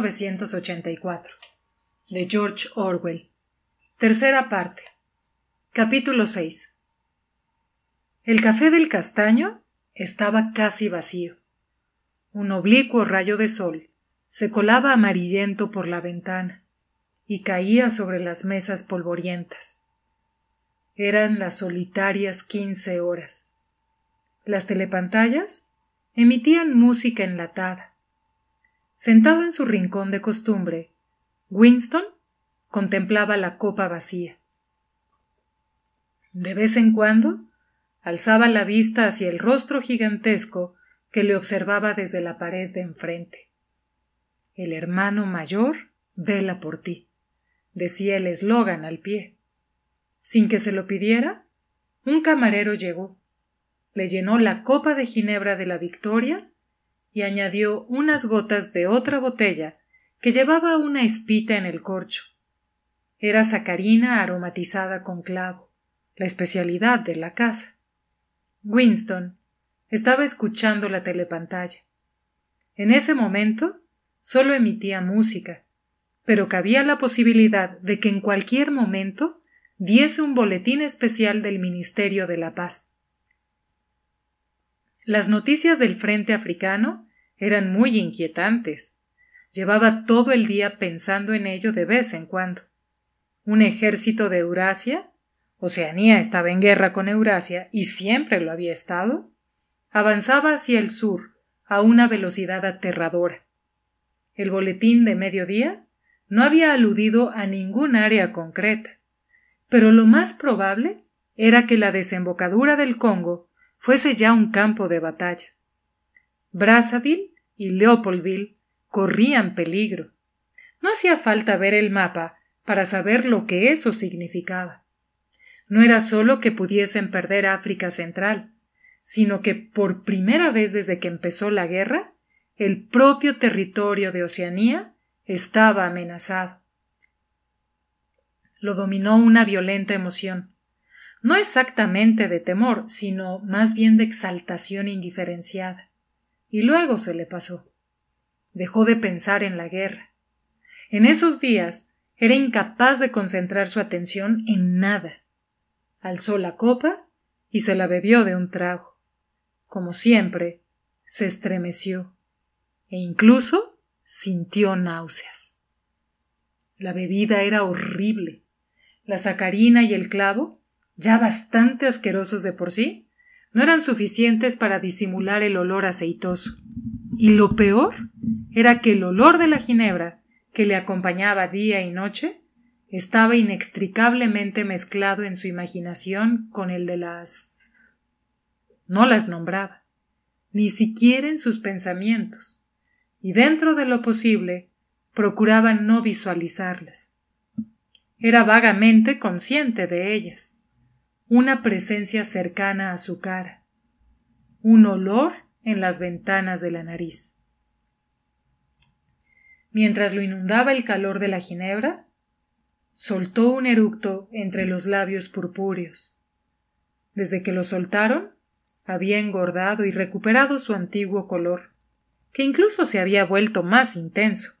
1984 de George Orwell. Tercera parte. Capítulo 6. El café del castaño estaba casi vacío. Un oblicuo rayo de sol se colaba amarillento por la ventana y caía sobre las mesas polvorientas. Eran las solitarias quince horas. Las telepantallas emitían música enlatada Sentado en su rincón de costumbre, Winston contemplaba la copa vacía. De vez en cuando alzaba la vista hacia el rostro gigantesco que le observaba desde la pared de enfrente. El hermano mayor vela por ti, decía el eslogan al pie. Sin que se lo pidiera, un camarero llegó, le llenó la copa de ginebra de la victoria y añadió unas gotas de otra botella que llevaba una espita en el corcho. Era sacarina aromatizada con clavo, la especialidad de la casa. Winston estaba escuchando la telepantalla. En ese momento solo emitía música, pero cabía la posibilidad de que en cualquier momento diese un boletín especial del Ministerio de la Paz. Las noticias del Frente Africano eran muy inquietantes. Llevaba todo el día pensando en ello de vez en cuando. ¿Un ejército de Eurasia? Oceanía estaba en guerra con Eurasia y siempre lo había estado. Avanzaba hacia el sur a una velocidad aterradora. El boletín de mediodía no había aludido a ningún área concreta, pero lo más probable era que la desembocadura del Congo fuese ya un campo de batalla. Brazzaville y Leopoldville corrían peligro. No hacía falta ver el mapa para saber lo que eso significaba. No era solo que pudiesen perder África Central, sino que por primera vez desde que empezó la guerra, el propio territorio de Oceanía estaba amenazado. Lo dominó una violenta emoción, no exactamente de temor, sino más bien de exaltación indiferenciada y luego se le pasó. Dejó de pensar en la guerra. En esos días era incapaz de concentrar su atención en nada. Alzó la copa y se la bebió de un trago. Como siempre, se estremeció e incluso sintió náuseas. La bebida era horrible. La sacarina y el clavo, ya bastante asquerosos de por sí, no eran suficientes para disimular el olor aceitoso. Y lo peor era que el olor de la ginebra, que le acompañaba día y noche, estaba inextricablemente mezclado en su imaginación con el de las. No las nombraba, ni siquiera en sus pensamientos, y dentro de lo posible procuraba no visualizarlas. Era vagamente consciente de ellas, una presencia cercana a su cara, un olor en las ventanas de la nariz. Mientras lo inundaba el calor de la ginebra, soltó un eructo entre los labios purpúreos. Desde que lo soltaron, había engordado y recuperado su antiguo color, que incluso se había vuelto más intenso.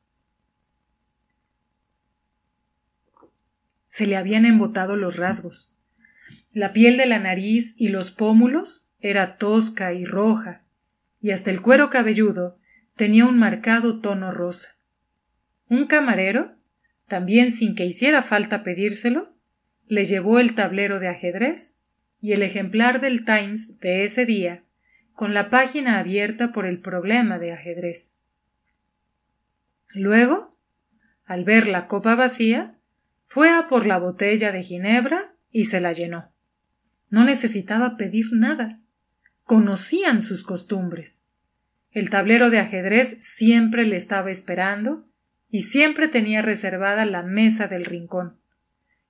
Se le habían embotado los rasgos, la piel de la nariz y los pómulos era tosca y roja, y hasta el cuero cabelludo tenía un marcado tono rosa. Un camarero, también sin que hiciera falta pedírselo, le llevó el tablero de ajedrez y el ejemplar del Times de ese día, con la página abierta por el problema de ajedrez. Luego, al ver la copa vacía, fue a por la botella de Ginebra y se la llenó. No necesitaba pedir nada. Conocían sus costumbres. El tablero de ajedrez siempre le estaba esperando y siempre tenía reservada la mesa del rincón.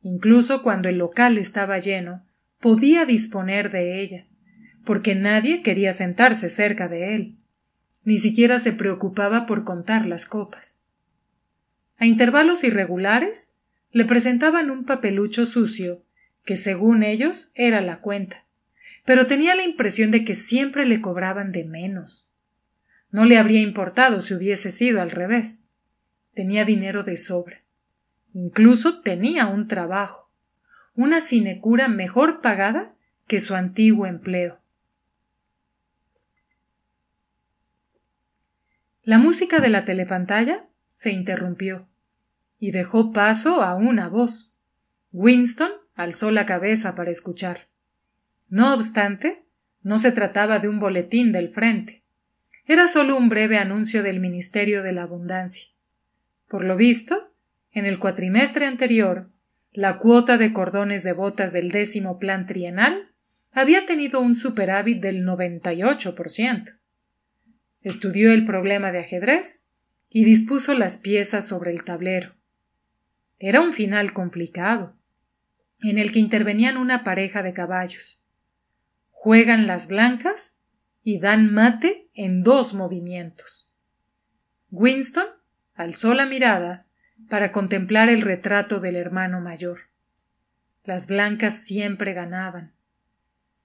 Incluso cuando el local estaba lleno, podía disponer de ella, porque nadie quería sentarse cerca de él. Ni siquiera se preocupaba por contar las copas. A intervalos irregulares le presentaban un papelucho sucio que según ellos era la cuenta, pero tenía la impresión de que siempre le cobraban de menos. No le habría importado si hubiese sido al revés. Tenía dinero de sobra. Incluso tenía un trabajo, una sinecura mejor pagada que su antiguo empleo. La música de la telepantalla se interrumpió y dejó paso a una voz. Winston alzó la cabeza para escuchar. No obstante, no se trataba de un boletín del frente. Era solo un breve anuncio del Ministerio de la Abundancia. Por lo visto, en el cuatrimestre anterior, la cuota de cordones de botas del décimo plan trienal había tenido un superávit del 98%. Estudió el problema de ajedrez y dispuso las piezas sobre el tablero. Era un final complicado en el que intervenían una pareja de caballos. Juegan las blancas y dan mate en dos movimientos. Winston alzó la mirada para contemplar el retrato del hermano mayor. Las blancas siempre ganaban.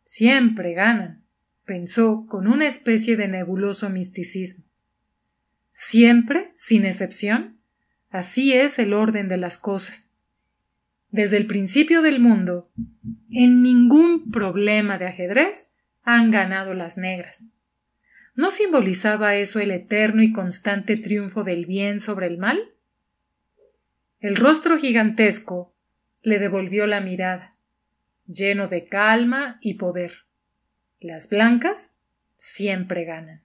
Siempre ganan, pensó con una especie de nebuloso misticismo. Siempre, sin excepción, así es el orden de las cosas desde el principio del mundo, en ningún problema de ajedrez han ganado las negras. ¿No simbolizaba eso el eterno y constante triunfo del bien sobre el mal? El rostro gigantesco le devolvió la mirada, lleno de calma y poder. Las blancas siempre ganan.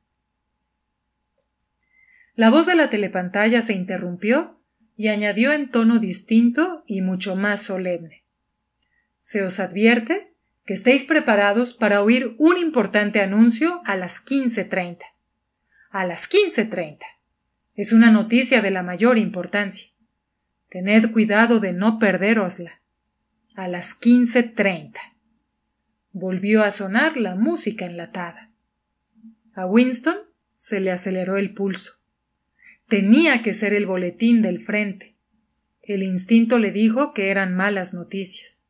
La voz de la telepantalla se interrumpió y añadió en tono distinto y mucho más solemne Se os advierte que estéis preparados para oír un importante anuncio a las quince treinta. A las quince treinta. Es una noticia de la mayor importancia. Tened cuidado de no perderosla. A las quince treinta. Volvió a sonar la música enlatada. A Winston se le aceleró el pulso. Tenía que ser el boletín del frente. El instinto le dijo que eran malas noticias.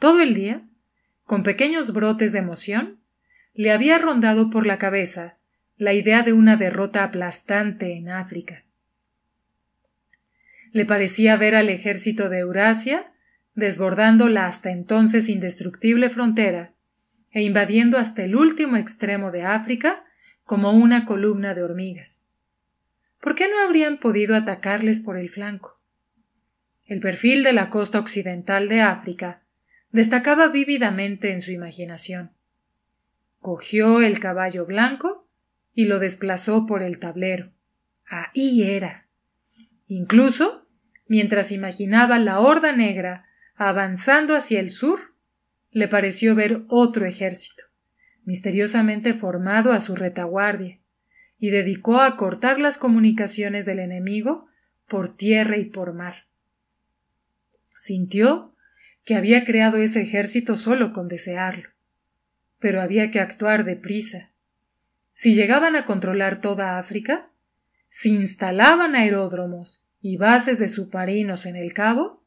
Todo el día, con pequeños brotes de emoción, le había rondado por la cabeza la idea de una derrota aplastante en África. Le parecía ver al ejército de Eurasia desbordando la hasta entonces indestructible frontera e invadiendo hasta el último extremo de África como una columna de hormigas. ¿por qué no habrían podido atacarles por el flanco? El perfil de la costa occidental de África destacaba vívidamente en su imaginación. Cogió el caballo blanco y lo desplazó por el tablero. Ahí era. Incluso, mientras imaginaba la horda negra avanzando hacia el sur, le pareció ver otro ejército, misteriosamente formado a su retaguardia, y dedicó a cortar las comunicaciones del enemigo por tierra y por mar. Sintió que había creado ese ejército solo con desearlo, pero había que actuar deprisa. Si llegaban a controlar toda África, si instalaban aeródromos y bases de submarinos en el Cabo,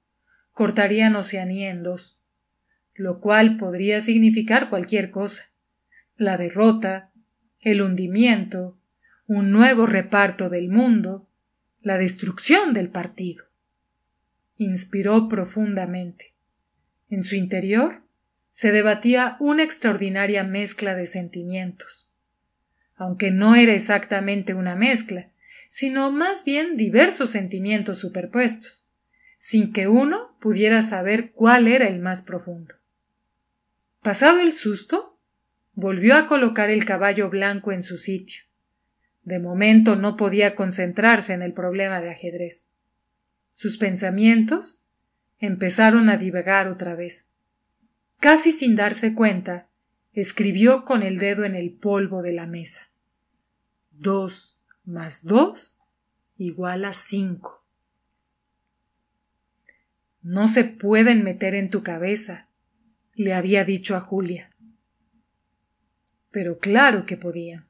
cortarían Oceanía lo cual podría significar cualquier cosa la derrota, el hundimiento, un nuevo reparto del mundo, la destrucción del partido. Inspiró profundamente. En su interior se debatía una extraordinaria mezcla de sentimientos, aunque no era exactamente una mezcla, sino más bien diversos sentimientos superpuestos, sin que uno pudiera saber cuál era el más profundo. Pasado el susto, volvió a colocar el caballo blanco en su sitio, de momento no podía concentrarse en el problema de ajedrez. Sus pensamientos empezaron a divagar otra vez. Casi sin darse cuenta, escribió con el dedo en el polvo de la mesa. Dos más dos igual a cinco. No se pueden meter en tu cabeza, le había dicho a Julia. Pero claro que podían.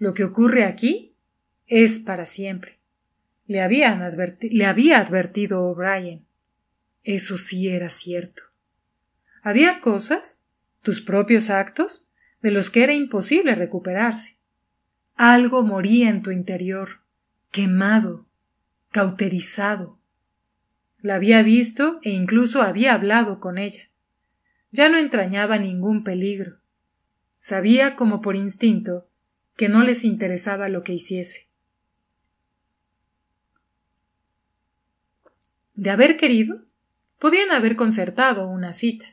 Lo que ocurre aquí es para siempre. Le, le había advertido O'Brien. Eso sí era cierto. Había cosas, tus propios actos, de los que era imposible recuperarse. Algo moría en tu interior, quemado, cauterizado. La había visto e incluso había hablado con ella. Ya no entrañaba ningún peligro. Sabía como por instinto que no les interesaba lo que hiciese. De haber querido, podían haber concertado una cita.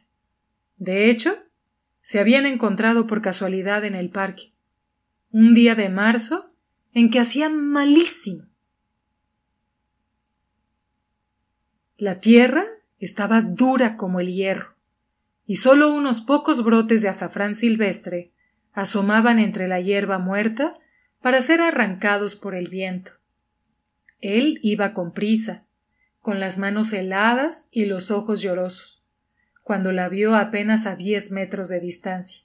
De hecho, se habían encontrado por casualidad en el parque, un día de marzo en que hacía malísimo. La tierra estaba dura como el hierro, y solo unos pocos brotes de azafrán silvestre asomaban entre la hierba muerta para ser arrancados por el viento. Él iba con prisa, con las manos heladas y los ojos llorosos, cuando la vio apenas a diez metros de distancia.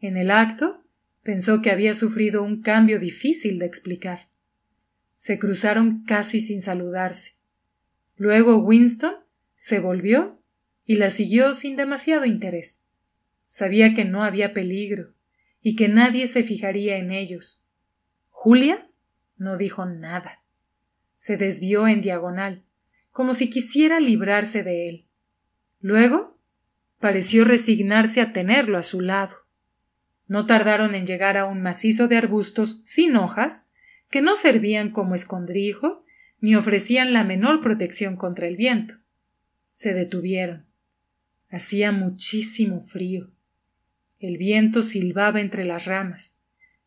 En el acto, pensó que había sufrido un cambio difícil de explicar. Se cruzaron casi sin saludarse. Luego Winston se volvió y la siguió sin demasiado interés. Sabía que no había peligro, y que nadie se fijaría en ellos. Julia no dijo nada. Se desvió en diagonal, como si quisiera librarse de él. Luego pareció resignarse a tenerlo a su lado. No tardaron en llegar a un macizo de arbustos sin hojas, que no servían como escondrijo ni ofrecían la menor protección contra el viento. Se detuvieron. Hacía muchísimo frío. El viento silbaba entre las ramas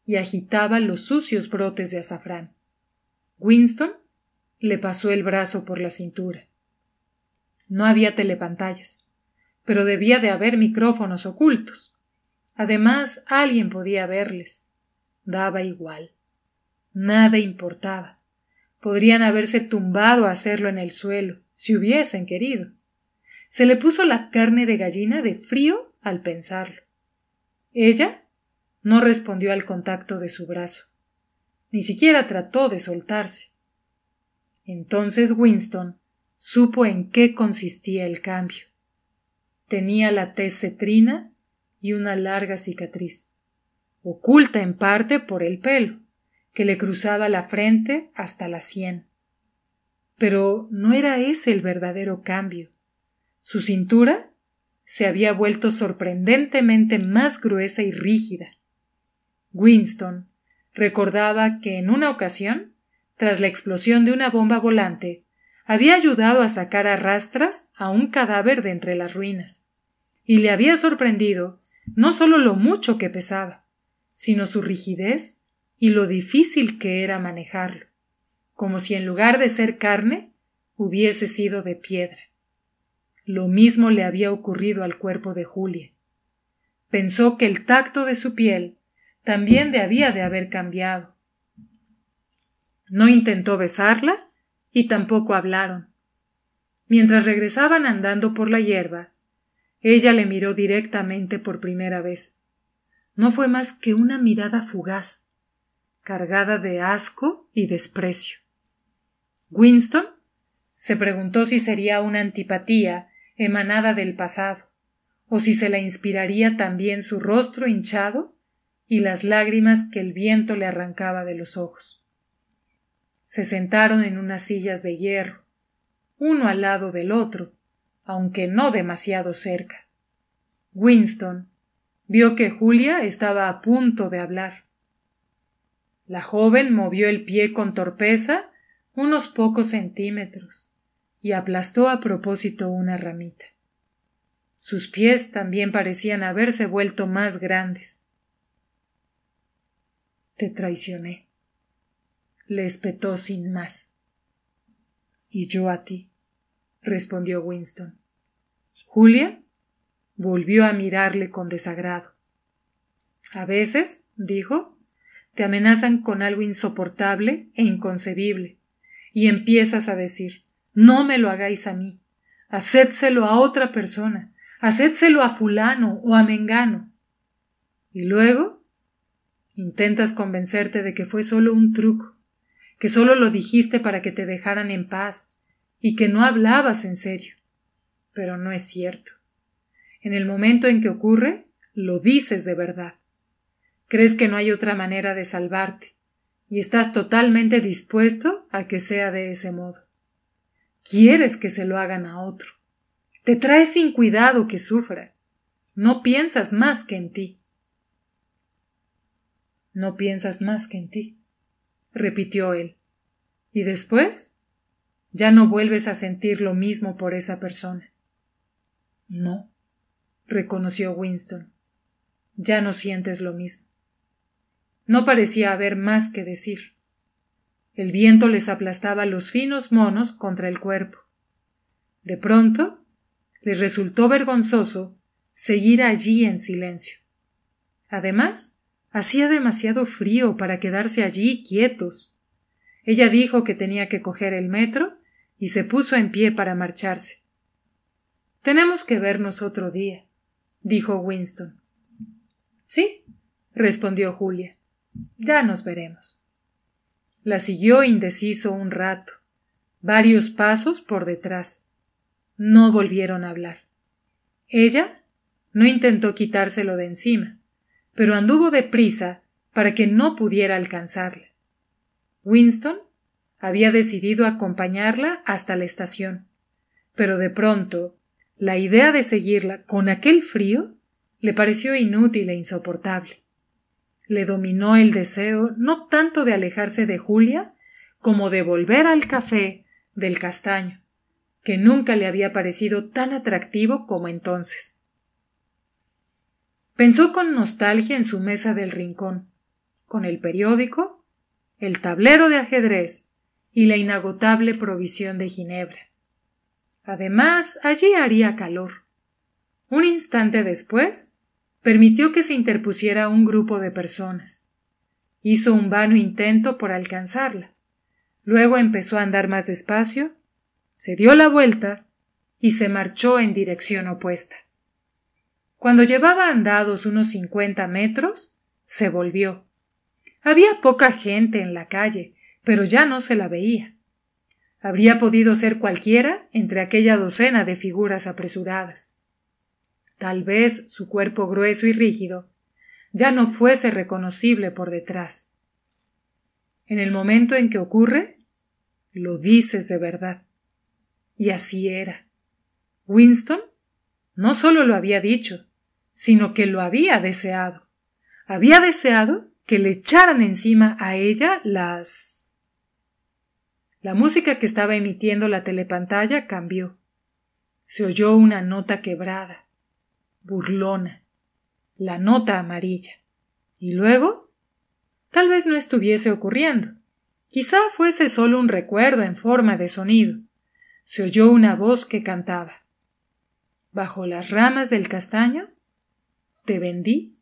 y agitaba los sucios brotes de azafrán. Winston le pasó el brazo por la cintura. No había telepantallas, pero debía de haber micrófonos ocultos. Además, alguien podía verles. Daba igual. Nada importaba. Podrían haberse tumbado a hacerlo en el suelo, si hubiesen querido. Se le puso la carne de gallina de frío al pensarlo. Ella no respondió al contacto de su brazo, ni siquiera trató de soltarse. Entonces Winston supo en qué consistía el cambio. Tenía la tez cetrina y una larga cicatriz, oculta en parte por el pelo, que le cruzaba la frente hasta la sien. Pero no era ese el verdadero cambio. Su cintura se había vuelto sorprendentemente más gruesa y rígida. Winston recordaba que en una ocasión, tras la explosión de una bomba volante, había ayudado a sacar a rastras a un cadáver de entre las ruinas, y le había sorprendido no sólo lo mucho que pesaba, sino su rigidez y lo difícil que era manejarlo, como si en lugar de ser carne hubiese sido de piedra. Lo mismo le había ocurrido al cuerpo de Julia. Pensó que el tacto de su piel también debía de haber cambiado. No intentó besarla y tampoco hablaron. Mientras regresaban andando por la hierba, ella le miró directamente por primera vez. No fue más que una mirada fugaz, cargada de asco y desprecio. Winston se preguntó si sería una antipatía emanada del pasado, o si se la inspiraría también su rostro hinchado y las lágrimas que el viento le arrancaba de los ojos. Se sentaron en unas sillas de hierro, uno al lado del otro, aunque no demasiado cerca. Winston vio que Julia estaba a punto de hablar. La joven movió el pie con torpeza unos pocos centímetros y aplastó a propósito una ramita. Sus pies también parecían haberse vuelto más grandes. Te traicioné, le espetó sin más. Y yo a ti, respondió Winston. Julia volvió a mirarle con desagrado. A veces, dijo, te amenazan con algo insoportable e inconcebible, y empiezas a decir no me lo hagáis a mí. hacédselo a otra persona. hacédselo a fulano o a mengano. Y luego intentas convencerte de que fue solo un truco, que solo lo dijiste para que te dejaran en paz y que no hablabas en serio. Pero no es cierto. En el momento en que ocurre, lo dices de verdad. Crees que no hay otra manera de salvarte y estás totalmente dispuesto a que sea de ese modo. Quieres que se lo hagan a otro. Te traes sin cuidado que sufra. No piensas más que en ti. No piensas más que en ti, repitió él. ¿Y después? Ya no vuelves a sentir lo mismo por esa persona. No, reconoció Winston. Ya no sientes lo mismo. No parecía haber más que decir. El viento les aplastaba los finos monos contra el cuerpo. De pronto, les resultó vergonzoso seguir allí en silencio. Además, hacía demasiado frío para quedarse allí quietos. Ella dijo que tenía que coger el metro y se puso en pie para marcharse. Tenemos que vernos otro día, dijo Winston. Sí, respondió Julia. Ya nos veremos. La siguió indeciso un rato, varios pasos por detrás. No volvieron a hablar. Ella no intentó quitárselo de encima, pero anduvo deprisa para que no pudiera alcanzarla. Winston había decidido acompañarla hasta la estación, pero de pronto la idea de seguirla con aquel frío le pareció inútil e insoportable. Le dominó el deseo no tanto de alejarse de Julia, como de volver al café del castaño, que nunca le había parecido tan atractivo como entonces. Pensó con nostalgia en su mesa del rincón, con el periódico, el tablero de ajedrez y la inagotable provisión de Ginebra. Además, allí haría calor. Un instante después, permitió que se interpusiera un grupo de personas. Hizo un vano intento por alcanzarla. Luego empezó a andar más despacio, se dio la vuelta y se marchó en dirección opuesta. Cuando llevaba andados unos cincuenta metros, se volvió. Había poca gente en la calle, pero ya no se la veía. Habría podido ser cualquiera entre aquella docena de figuras apresuradas. Tal vez su cuerpo grueso y rígido ya no fuese reconocible por detrás. En el momento en que ocurre, lo dices de verdad. Y así era. Winston no solo lo había dicho, sino que lo había deseado. Había deseado que le echaran encima a ella las... La música que estaba emitiendo la telepantalla cambió. Se oyó una nota quebrada burlona, la nota amarilla. ¿Y luego? Tal vez no estuviese ocurriendo. Quizá fuese solo un recuerdo en forma de sonido. Se oyó una voz que cantaba. Bajo las ramas del castaño, te vendí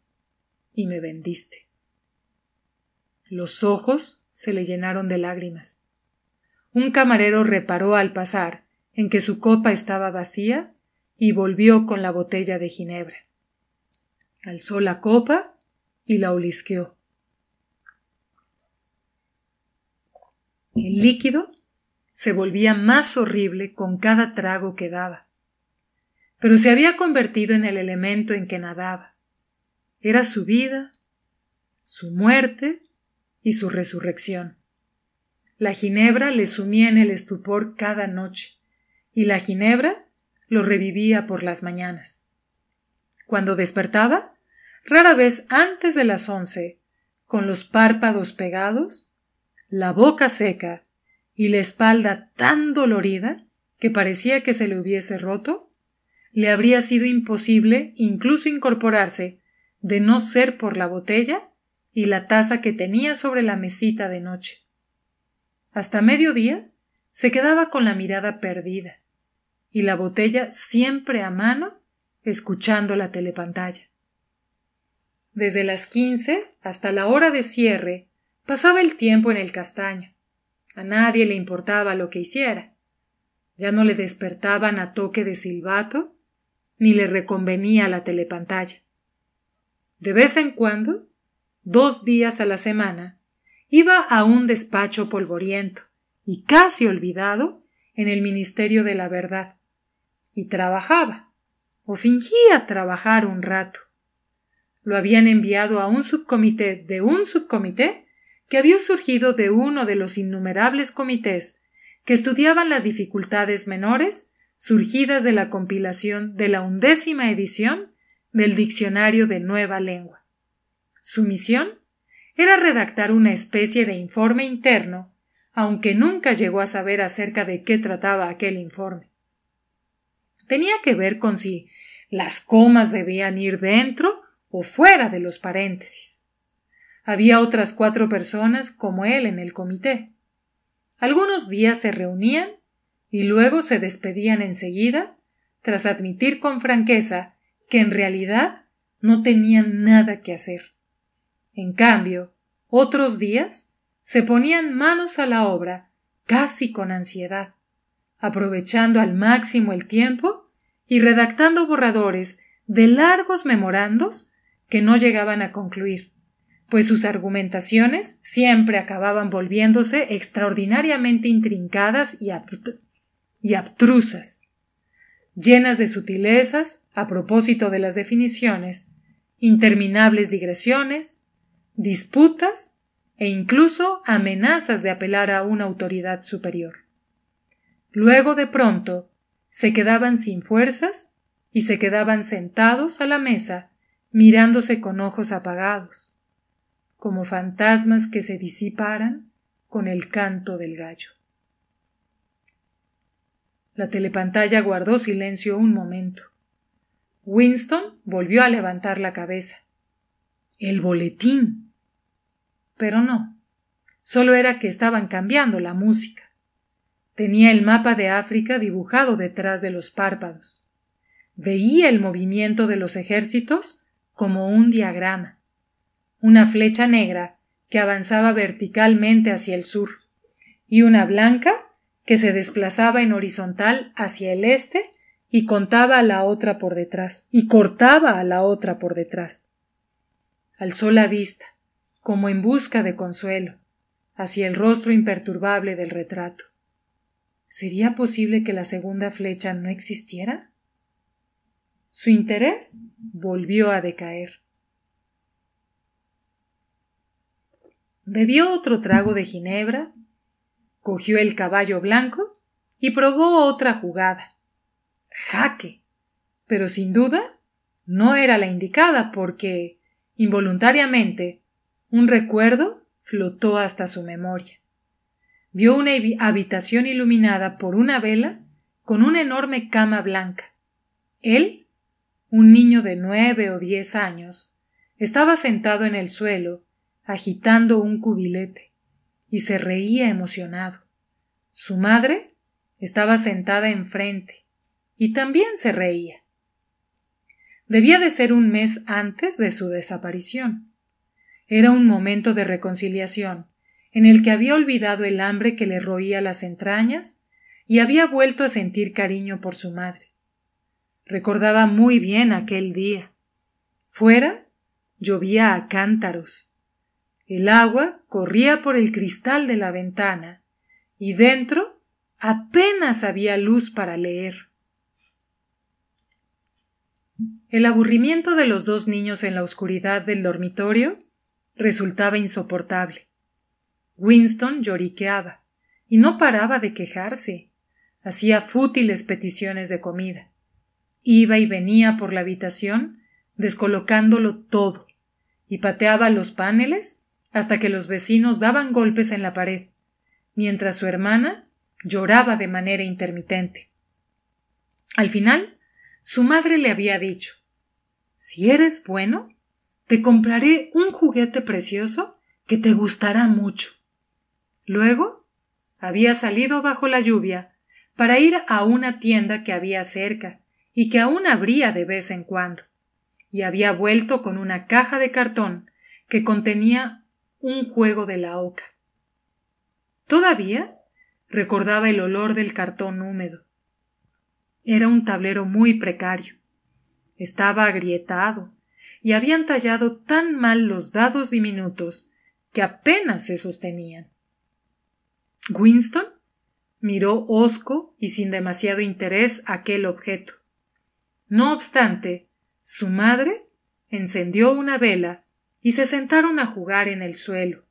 y me vendiste. Los ojos se le llenaron de lágrimas. Un camarero reparó al pasar en que su copa estaba vacía y volvió con la botella de ginebra. Alzó la copa y la olisqueó. El líquido se volvía más horrible con cada trago que daba, pero se había convertido en el elemento en que nadaba. Era su vida, su muerte y su resurrección. La ginebra le sumía en el estupor cada noche, y la ginebra lo revivía por las mañanas. Cuando despertaba, rara vez antes de las once, con los párpados pegados, la boca seca y la espalda tan dolorida que parecía que se le hubiese roto, le habría sido imposible incluso incorporarse, de no ser por la botella y la taza que tenía sobre la mesita de noche. Hasta mediodía se quedaba con la mirada perdida, y la botella siempre a mano, escuchando la telepantalla. Desde las quince hasta la hora de cierre pasaba el tiempo en el castaño. A nadie le importaba lo que hiciera. Ya no le despertaban a toque de silbato, ni le reconvenía la telepantalla. De vez en cuando, dos días a la semana, iba a un despacho polvoriento y casi olvidado en el Ministerio de la Verdad, y trabajaba, o fingía trabajar un rato. Lo habían enviado a un subcomité de un subcomité que había surgido de uno de los innumerables comités que estudiaban las dificultades menores surgidas de la compilación de la undécima edición del Diccionario de Nueva Lengua. Su misión era redactar una especie de informe interno, aunque nunca llegó a saber acerca de qué trataba aquel informe tenía que ver con si las comas debían ir dentro o fuera de los paréntesis. Había otras cuatro personas como él en el comité. Algunos días se reunían y luego se despedían enseguida, tras admitir con franqueza que en realidad no tenían nada que hacer. En cambio, otros días se ponían manos a la obra casi con ansiedad, aprovechando al máximo el tiempo y redactando borradores de largos memorandos que no llegaban a concluir, pues sus argumentaciones siempre acababan volviéndose extraordinariamente intrincadas y, y abstrusas, llenas de sutilezas a propósito de las definiciones, interminables digresiones, disputas e incluso amenazas de apelar a una autoridad superior. Luego de pronto se quedaban sin fuerzas y se quedaban sentados a la mesa mirándose con ojos apagados, como fantasmas que se disiparan con el canto del gallo. La telepantalla guardó silencio un momento. Winston volvió a levantar la cabeza. El boletín. Pero no, solo era que estaban cambiando la música. Tenía el mapa de África dibujado detrás de los párpados. Veía el movimiento de los ejércitos como un diagrama. Una flecha negra que avanzaba verticalmente hacia el sur y una blanca que se desplazaba en horizontal hacia el este y contaba a la otra por detrás y cortaba a la otra por detrás. Alzó la vista, como en busca de consuelo, hacia el rostro imperturbable del retrato. ¿Sería posible que la segunda flecha no existiera? Su interés volvió a decaer. Bebió otro trago de ginebra, cogió el caballo blanco y probó otra jugada. Jaque. Pero sin duda no era la indicada porque, involuntariamente, un recuerdo flotó hasta su memoria vio una habitación iluminada por una vela con una enorme cama blanca. Él, un niño de nueve o diez años, estaba sentado en el suelo, agitando un cubilete, y se reía emocionado. Su madre estaba sentada enfrente, y también se reía. Debía de ser un mes antes de su desaparición. Era un momento de reconciliación, en el que había olvidado el hambre que le roía las entrañas y había vuelto a sentir cariño por su madre. Recordaba muy bien aquel día. Fuera llovía a cántaros. El agua corría por el cristal de la ventana y dentro apenas había luz para leer. El aburrimiento de los dos niños en la oscuridad del dormitorio resultaba insoportable. Winston lloriqueaba, y no paraba de quejarse. Hacía fútiles peticiones de comida. Iba y venía por la habitación, descolocándolo todo, y pateaba los paneles hasta que los vecinos daban golpes en la pared, mientras su hermana lloraba de manera intermitente. Al final, su madre le había dicho Si eres bueno, te compraré un juguete precioso que te gustará mucho. Luego había salido bajo la lluvia para ir a una tienda que había cerca y que aún abría de vez en cuando, y había vuelto con una caja de cartón que contenía un juego de la oca. Todavía recordaba el olor del cartón húmedo. Era un tablero muy precario. Estaba agrietado y habían tallado tan mal los dados diminutos que apenas se sostenían. Winston miró hosco y sin demasiado interés aquel objeto. No obstante, su madre encendió una vela y se sentaron a jugar en el suelo.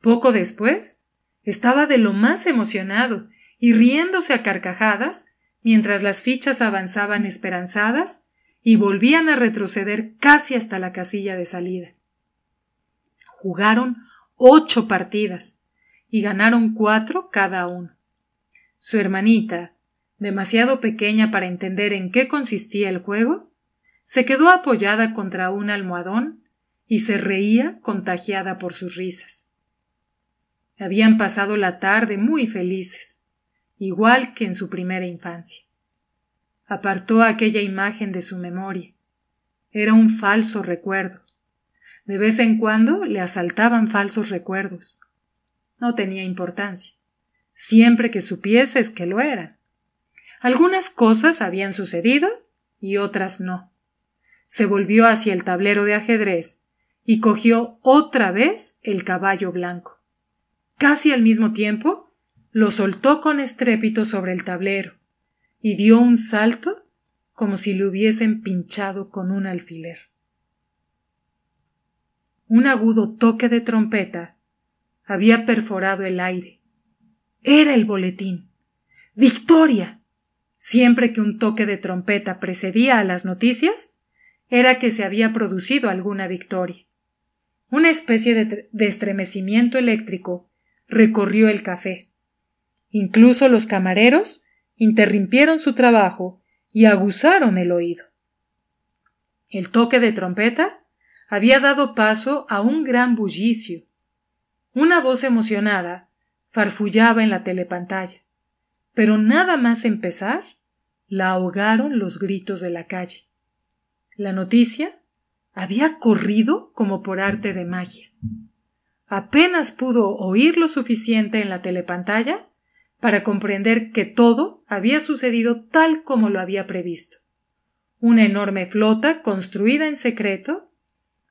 Poco después, estaba de lo más emocionado y riéndose a carcajadas mientras las fichas avanzaban esperanzadas y volvían a retroceder casi hasta la casilla de salida. Jugaron ocho partidas y ganaron cuatro cada uno. Su hermanita, demasiado pequeña para entender en qué consistía el juego, se quedó apoyada contra un almohadón y se reía contagiada por sus risas. Habían pasado la tarde muy felices, igual que en su primera infancia. Apartó aquella imagen de su memoria. Era un falso recuerdo. De vez en cuando le asaltaban falsos recuerdos, no tenía importancia, siempre que supieses que lo eran. Algunas cosas habían sucedido y otras no. Se volvió hacia el tablero de ajedrez y cogió otra vez el caballo blanco. Casi al mismo tiempo, lo soltó con estrépito sobre el tablero y dio un salto como si le hubiesen pinchado con un alfiler. Un agudo toque de trompeta había perforado el aire. Era el boletín. ¡Victoria! Siempre que un toque de trompeta precedía a las noticias, era que se había producido alguna victoria. Una especie de, estremecimiento eléctrico recorrió el café. Incluso los camareros interrumpieron su trabajo y aguzaron el oído. El toque de trompeta había dado paso a un gran bullicio. Una voz emocionada farfullaba en la telepantalla. Pero nada más empezar, la ahogaron los gritos de la calle. La noticia había corrido como por arte de magia. Apenas pudo oír lo suficiente en la telepantalla para comprender que todo había sucedido tal como lo había previsto. Una enorme flota construida en secreto,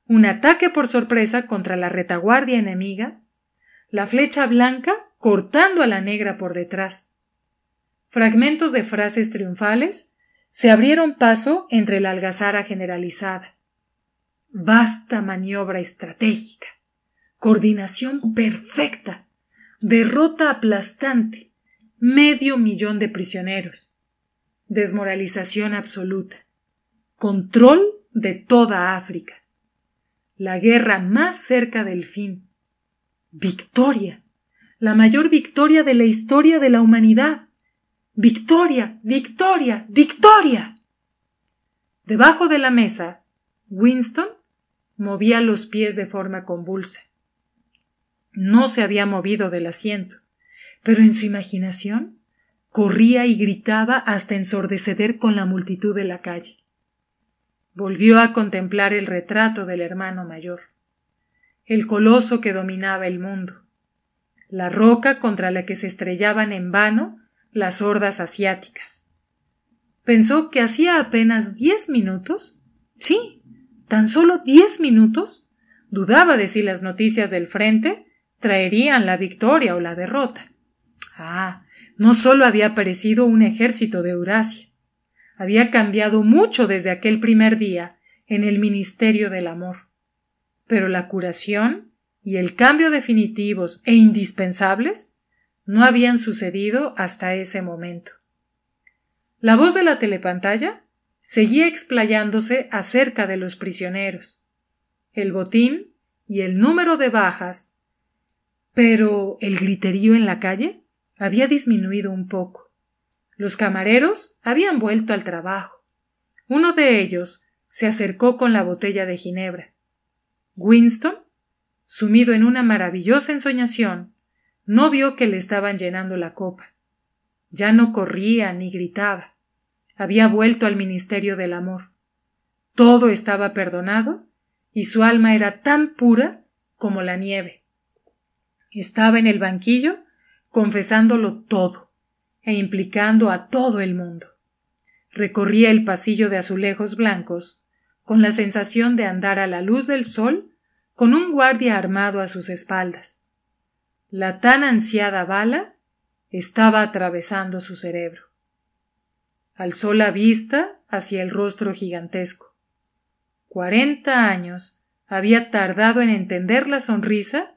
un ataque por sorpresa contra la retaguardia enemiga, la flecha blanca cortando a la negra por detrás. Fragmentos de frases triunfales se abrieron paso entre la algazara generalizada. Vasta maniobra estratégica, coordinación perfecta, derrota aplastante, medio millón de prisioneros, desmoralización absoluta, control de toda África, la guerra más cerca del fin, Victoria. La mayor victoria de la historia de la humanidad. Victoria. Victoria. Victoria. Debajo de la mesa, Winston movía los pies de forma convulsa. No se había movido del asiento, pero en su imaginación corría y gritaba hasta ensordeceder con la multitud de la calle. Volvió a contemplar el retrato del hermano mayor el coloso que dominaba el mundo, la roca contra la que se estrellaban en vano las hordas asiáticas. Pensó que hacía apenas diez minutos, sí, tan solo diez minutos, dudaba de si las noticias del frente traerían la victoria o la derrota. Ah, no solo había aparecido un ejército de Eurasia, había cambiado mucho desde aquel primer día en el Ministerio del Amor. Pero la curación y el cambio definitivos e indispensables no habían sucedido hasta ese momento. La voz de la telepantalla seguía explayándose acerca de los prisioneros, el botín y el número de bajas, pero el griterío en la calle había disminuido un poco. Los camareros habían vuelto al trabajo. Uno de ellos se acercó con la botella de ginebra. Winston, sumido en una maravillosa ensoñación, no vio que le estaban llenando la copa. Ya no corría ni gritaba. Había vuelto al ministerio del amor. Todo estaba perdonado y su alma era tan pura como la nieve. Estaba en el banquillo confesándolo todo e implicando a todo el mundo. Recorría el pasillo de azulejos blancos con la sensación de andar a la luz del sol, con un guardia armado a sus espaldas. La tan ansiada bala estaba atravesando su cerebro. Alzó la vista hacia el rostro gigantesco. Cuarenta años había tardado en entender la sonrisa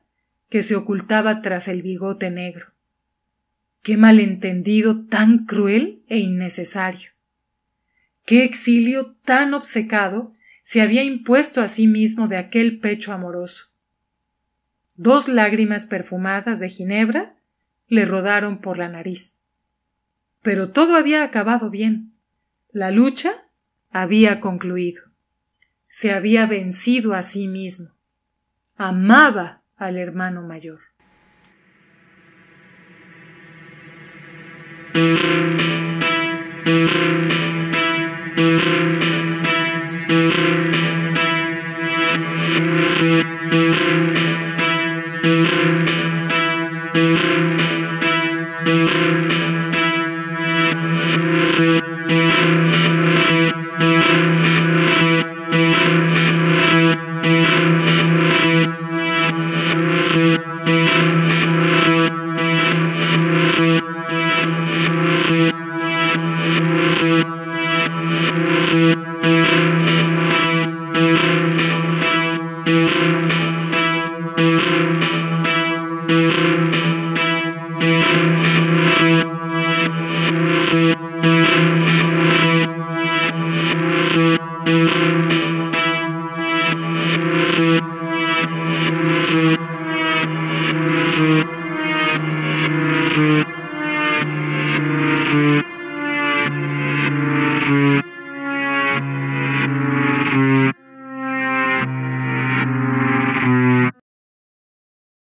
que se ocultaba tras el bigote negro. Qué malentendido tan cruel e innecesario. Qué exilio tan obcecado se había impuesto a sí mismo de aquel pecho amoroso. Dos lágrimas perfumadas de Ginebra le rodaron por la nariz. Pero todo había acabado bien. La lucha había concluido. Se había vencido a sí mismo. Amaba al hermano mayor.